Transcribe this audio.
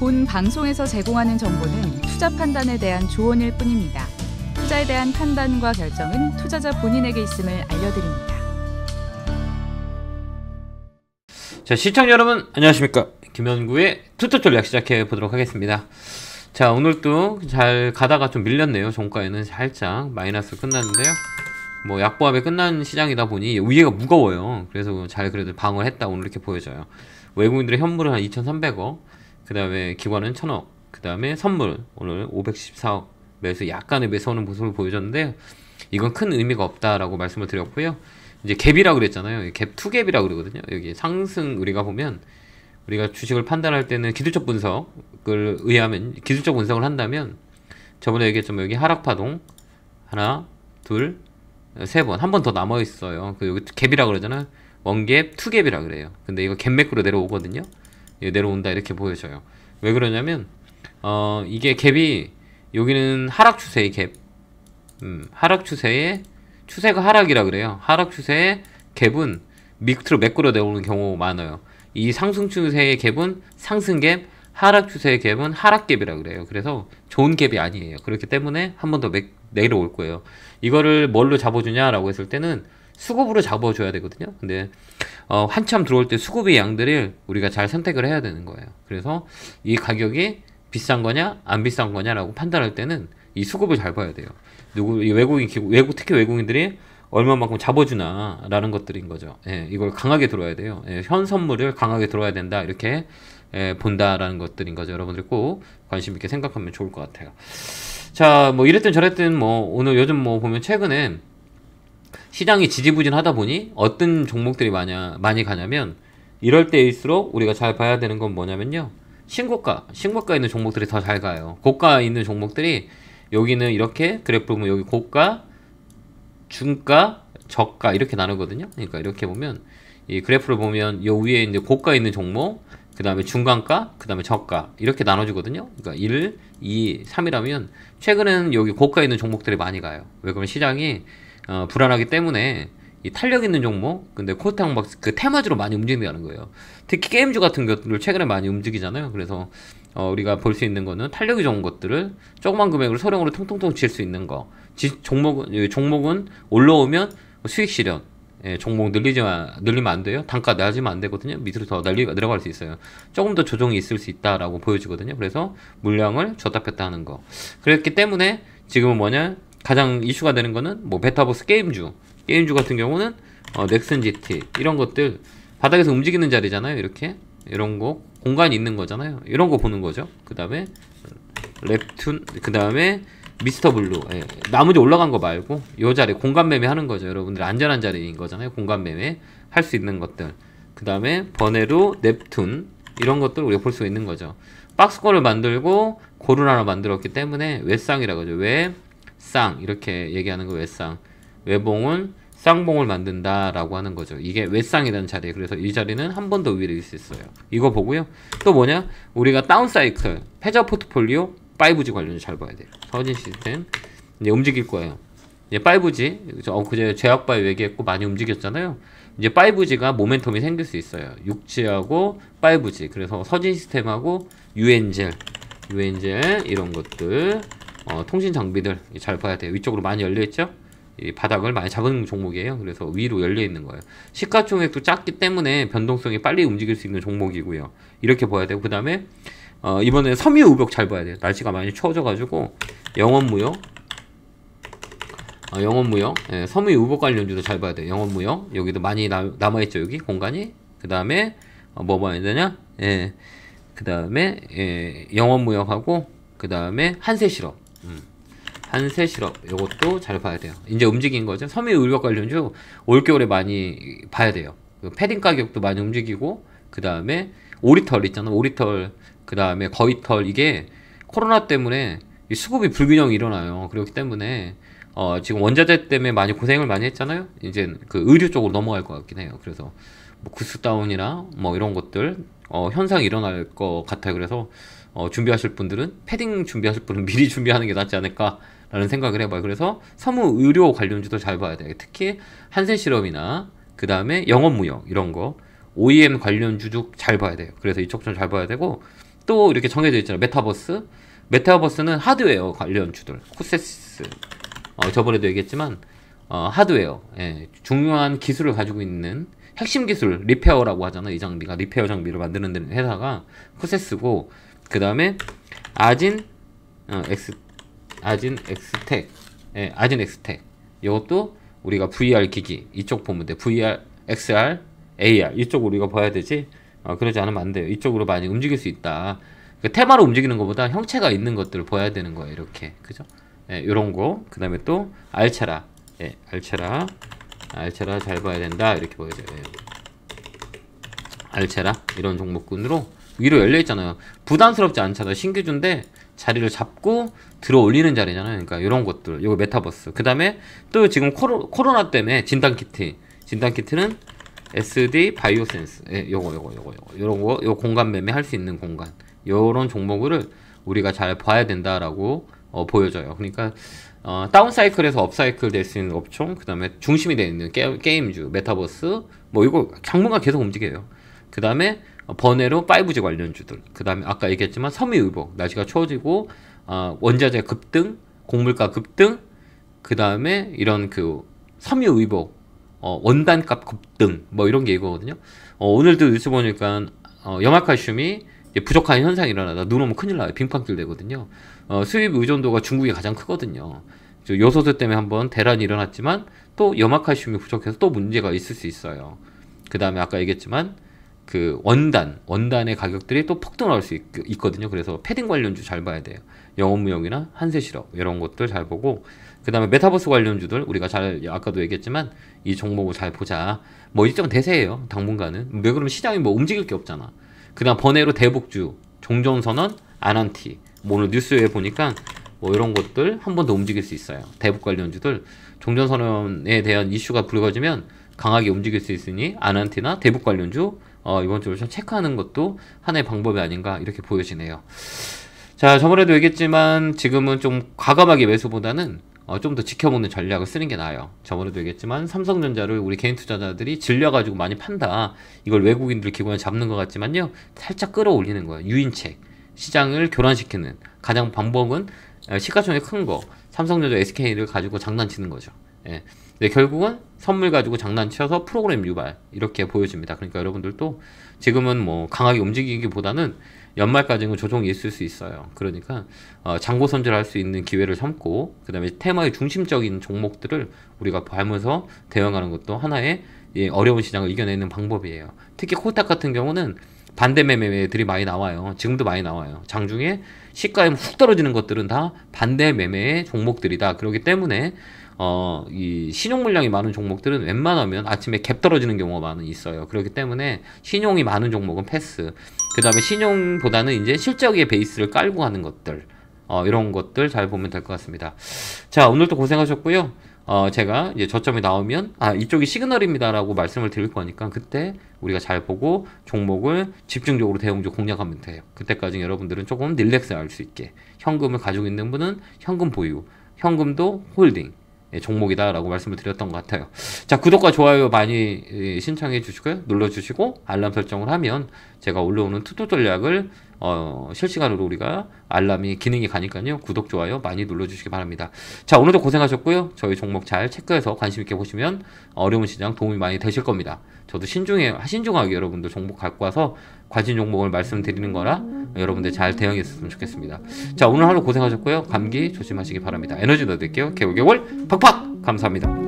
본 방송에서 제공하는 정보는 투자 판단에 대한 조언일 뿐입니다. 투자에 대한 판단과 결정은 투자자 본인에게 있음을 알려드립니다. 자, 시청자 여러분 안녕하십니까? 김현구의 투자 전략 시작해 보도록 하겠습니다. 자, 오늘도 잘 가다가 좀 밀렸네요. 종가에는 살짝 마이너스 끝났는데요. 뭐 약보합에 끝난 시장이다 보니 위에가 무거워요. 그래서 잘 그래도 방어 했다 오늘 이렇게 보여져요. 외국인들의 현물은 한 2,300억. 그 다음에 기관은 1 0 0 0억그 다음에 선물 오늘 514억 매수 약간의 매수하는 모습을 보여줬는데요. 이건 큰 의미가 없다라고 말씀을 드렸고요. 이제 갭이라고 그랬잖아요. 갭 투갭이라고 그러거든요. 여기 상승 우리가 보면 우리가 주식을 판단할 때는 기술적 분석을 의하면 기술적 분석을 한다면 저번에 얘기했지만 뭐 여기 하락파동 하나 둘세 번 한 번 더 남아 있어요. 그 여기 갭이라고 그러잖아요. 원갭 투갭이라 그래요. 근데 이거 갭맥으로 내려오거든요. 예, 내려온다 이렇게 보여져요 왜 그러냐면 어 이게 갭이 여기는 하락 추세의 갭 음, 하락 추세의 추세가 하락이라 그래요 하락 추세의 갭은 밑으로 매꾸러 내오는 경우 많아요 이 상승 추세의 갭은 상승 갭 하락 추세의 갭은 하락 갭이라 그래요 그래서 좋은 갭이 아니에요 그렇기 때문에 한 번 더 내려올 거예요 이거를 뭘로 잡아주냐 라고 했을 때는 수급으로 잡아줘야 되거든요. 근데 어, 한참 들어올 때 수급의 양들을 우리가 잘 선택을 해야 되는 거예요. 그래서 이 가격이 비싼 거냐 안 비싼 거냐라고 판단할 때는 이 수급을 잘 봐야 돼요. 누구 외국인 외국 특히 외국인들이 얼마만큼 잡아주나라는 것들인 거죠. 예, 이걸 강하게 들어야 돼요. 예, 현 선물을 강하게 들어야 된다 이렇게 예, 본다라는 것들인 거죠. 여러분들 꼭 관심 있게 생각하면 좋을 것 같아요. 자, 뭐 이랬든 저랬든 뭐 오늘 요즘 뭐 보면 최근엔 시장이 지지부진하다 보니 어떤 종목들이 많이, 많이 가냐면 이럴 때일수록 우리가 잘 봐야 되는 건 뭐냐면요 신고가 신고가 있는 종목들이 더 잘 가요 고가 있는 종목들이 여기는 이렇게 그래프 보면 여기 고가 중가 저가 이렇게 나누거든요 그러니까 이렇게 보면 이 그래프를 보면 요 위에 이제 고가 있는 종목 그 다음에 중간가 그 다음에 저가 이렇게 나눠주거든요 그러니까 1 2 3이라면 최근에는 여기 고가 있는 종목들이 많이 가요 왜 그러면 시장이 어, 불안하기 때문에 이 탄력 있는 종목 근데 코스닥 막그 테마주로 많이 움직인다는 거예요 특히 게임주 같은 것들을 최근에 많이 움직이잖아요 그래서 어, 우리가 볼 수 있는 거는 탄력이 좋은 것들을 조그만 금액으로 소량으로 통통통 질수 있는 거 지, 종목은 종목은 올라오면 수익 실현 예, 종목 늘리지 마, 늘리면 안 돼요 단가 낮으면 안 되거든요 밑으로 더 날리, 내려갈 수 있어요 조금 더 조정이 있을 수 있다라고 보여지거든요 그래서 물량을 줬다 폈다 하는 거 그랬기 때문에 지금은 뭐냐 가장 이슈가 되는 거는 뭐 베타버스 게임주 게임주 같은 경우는 어, 넥슨 GT 이런 것들 바닥에서 움직이는 자리잖아요 이렇게 이런 거 공간이 있는 거잖아요 이런 거 보는 거죠 그 다음에 랩툰 그 다음에 미스터 블루 예, 나머지 올라간 거 말고 요 자리 공간 매매 하는 거죠 여러분들 안전한 자리인 거잖아요 공간 매매 할 수 있는 것들 그 다음에 버네루 넵툰 이런 것들 우리가 볼 수 있는 거죠 박스권을 만들고 고르 하나 만들었기 때문에 외쌍이라고 하죠 왜쌍 이렇게 얘기하는 거 외쌍 외봉은 쌍봉을 만든다 라고 하는 거죠 이게 외쌍이라는 자리 에 그래서 이 자리는 한 번 더 위를 일수 있어요 이거 보고요 또 뭐냐 우리가 다운사이클 패저 포트폴리오 5G 관련해서잘 봐야 돼요 서진 시스템 이제 움직일 거예요 이제 5G 어 그제 제약바에 얘기했고 많이 움직였잖아요 이제 5G가 모멘텀이 생길 수 있어요 6G하고 5G 그래서 서진 시스템하고 유엔젤 유엔젤 이런 것들 어, 통신 장비들 잘 봐야 돼요. 위쪽으로 많이 열려있죠? 바닥을 많이 잡은 종목이에요. 그래서 위로 열려 있는 거예요. 시가총액도 작기 때문에 변동성이 빨리 움직일 수 있는 종목이고요. 이렇게 봐야 돼요. 그 다음에 어, 이번에 섬유의벽잘 봐야 돼요. 날씨가 많이 추워져가지고 영업무역 어, 영업무역 예, 섬유의벽 관련주도 잘 봐야 돼요. 영업무역 여기도 많이 남, 남아있죠. 여기 공간이 그 다음에 어, 뭐 봐야 되냐 예, 그 다음에 예, 영업무역하고 그 다음에 한세시럽 한세 시럽 이것도 잘 봐야 돼요. 이제 움직인 거죠. 섬유 의료 관련주 올겨울에 많이 봐야 돼요. 패딩 가격도 많이 움직이고 그 다음에 오리털 있잖아 오리털 그 다음에 거위털 이게 코로나 때문에 수급이 불균형이 일어나요. 그렇기 때문에 어, 지금 원자재 때문에 많이 고생을 많이 했잖아요. 이제 그 의류 쪽으로 넘어갈 것 같긴 해요. 그래서 뭐 구스 다운이나 뭐 이런 것들 어, 현상이 일어날 것 같아요. 그래서 어, 준비하실 분들은 패딩 준비하실 분은 미리 준비하는 게 낫지 않을까라는 생각을 해봐요. 그래서 사무 의료 관련주도 잘 봐야 돼요. 특히 한세 실험이나 그 다음에 영업무역 이런 거 OEM 관련주 쭉잘 봐야 돼요. 그래서 이쪽 좀 잘 봐야 되고 또 이렇게 정해져 있잖아요. 메타버스 메타버스는 하드웨어 관련주들 코세스 어, 저번에도 얘기했지만 어, 하드웨어 예, 중요한 기술을 가지고 있는 핵심 기술 리페어라고 하잖아요. 이 장비가 리페어 장비를 만드는 회사가 코세스고 그 다음에 아진 어, 엑스 아진 엑스텍 예, 아진 엑스텍 이것도 우리가 VR 기기 이쪽 보면 돼 VR XR AR 이쪽 우리가 봐야 되지 어, 그러지 않으면 안 돼요 이쪽으로 많이 움직일 수 있다 그 테마로 움직이는 것보다 형체가 있는 것들을 봐야 되는 거예요 이렇게 그죠 예, 요런 거 그 다음에 또 알체라 예, 알체라 알체라 잘 봐야 된다 이렇게 보여줘요 예. 알체라 이런 종목군으로 위로 열려있잖아요 부담스럽지 않잖아요 신규주인데 자리를 잡고 들어 올리는 자리잖아요 그러니까 이런 것들 요거 메타버스 그 다음에 또 지금 코로, 코로나 때문에 진단키트 진단키트는 SD 바이오센스 예, 요거 요거 요거 요거 요런 거요 공간 매매 할 수 있는 공간 요런 종목을 우리가 잘 봐야 된다라고 어, 보여져요 그러니까 어, 다운사이클에서 업사이클 될 수 있는 업종 그 다음에 중심이 되어 있는 게, 임주 메타버스 뭐 이거 장문간 계속 움직여요 그 다음에 번외로 5G 관련주들 그 다음에 아까 얘기했지만 섬유의복 날씨가 추워지고 어, 원자재 급등 곡물가 급등 그 다음에 이런 그 섬유의복 어, 원단값 급등 뭐 이런 게 이거거든요 어, 오늘도 뉴스 보니까 어, 염화칼슘이 부족한 현상이 일어나다 눈 오면 큰일 나요 빙판길 되거든요 어, 수입 의존도가 중국이 가장 크거든요 요소수 때문에 한번 대란이 일어났지만 또 염화칼슘이 부족해서 또 문제가 있을 수 있어요 그 다음에 아까 얘기했지만 그 원단, 원단의 가격들이 또 폭등 할수 있, 있거든요. 그래서 패딩 관련주 잘 봐야 돼요. 영업무역이나 한세실업 이런 것들 잘 보고 그 다음에 메타버스 관련주들 우리가 잘 아까도 얘기했지만 이 종목을 잘 보자. 뭐 일정 대세예요. 당분간은 왜 그러면 시장이 뭐 움직일 게 없잖아. 그다음 번외로 대북주 종전선언, 아난티. 뭐 오늘 뉴스에 보니까 뭐 이런 것들 한 번 더 움직일 수 있어요. 대북 관련주들 종전선언에 대한 이슈가 불거지면 강하게 움직일 수 있으니 아난티나 대북 관련주 어, 이번 주를 좀 체크하는 것도 하나의 방법이 아닌가 이렇게 보여지네요. 자, 저번에도 얘기했지만 지금은 좀 과감하게 매수보다는 어, 좀 더 지켜보는 전략을 쓰는 게 나아요. 저번에도 얘기했지만 삼성전자를 우리 개인 투자자들이 질려가지고 많이 판다. 이걸 외국인들 기관에 잡는 것 같지만요. 살짝 끌어올리는 거예요. 유인책. 시장을 교란시키는 가장 방법은 어, 시가총액 큰 거, 삼성전자 SK를 가지고 장난치는 거죠. 예. 근데 네, 결국은 선물 가지고 장난쳐서 프로그램 유발 이렇게 보여집니다. 그러니까 여러분들도 지금은 뭐 강하게 움직이기보다는 연말까지는 조정이 있을 수 있어요. 그러니까 어, 장고 선절할 수 있는 기회를 삼고 그 다음에 테마의 중심적인 종목들을 우리가 밟으면서 대응하는 것도 하나의 예, 어려운 시장을 이겨내는 방법이에요. 특히 코탁 같은 경우는 반대 매매들이 많이 나와요. 지금도 많이 나와요. 장중에 시가에 훅 떨어지는 것들은 다 반대 매매의 종목들이다. 그렇기 때문에 어, 이 신용 물량이 많은 종목들은 웬만하면 아침에 갭 떨어지는 경우가 많이 있어요. 그렇기 때문에 신용이 많은 종목은 패스. 그 다음에 신용보다는 이제 실적의 베이스를 깔고 하는 것들. 어, 이런 것들 잘 보면 될 것 같습니다. 자, 오늘도 고생하셨고요. 어, 제가 이제 저점이 나오면, 아, 이쪽이 시그널입니다라고 말씀을 드릴 거니까 그때 우리가 잘 보고 종목을 집중적으로 대형적 공략하면 돼요. 그때까지 여러분들은 조금 릴렉스 할수 있게. 현금을 가지고 있는 분은 현금 보유, 현금도 홀딩. 예, 종목이다라고 말씀을 드렸던 것 같아요. 자, 구독과 좋아요 많이 예, 신청해 주시고요. 눌러 주시고 알람 설정을 하면 제가 올라오는 투투 전략을 어, 실시간으로 우리가 알람이 기능이 가니까요. 구독, 좋아요 많이 눌러주시기 바랍니다. 자, 오늘도 고생하셨고요. 저희 종목 잘 체크해서 관심 있게 보시면 어려운 시장 도움이 많이 되실 겁니다. 저도 신중해, 신중하게 여러분들 종목 갖고 와서 관심 종목을 말씀드리는 거라 여러분들 잘 대응했으면 좋겠습니다. 자, 오늘 하루 고생하셨고요. 감기 조심하시기 바랍니다. 에너지 넣어드릴게요. 개월개월 팍팍! 감사합니다.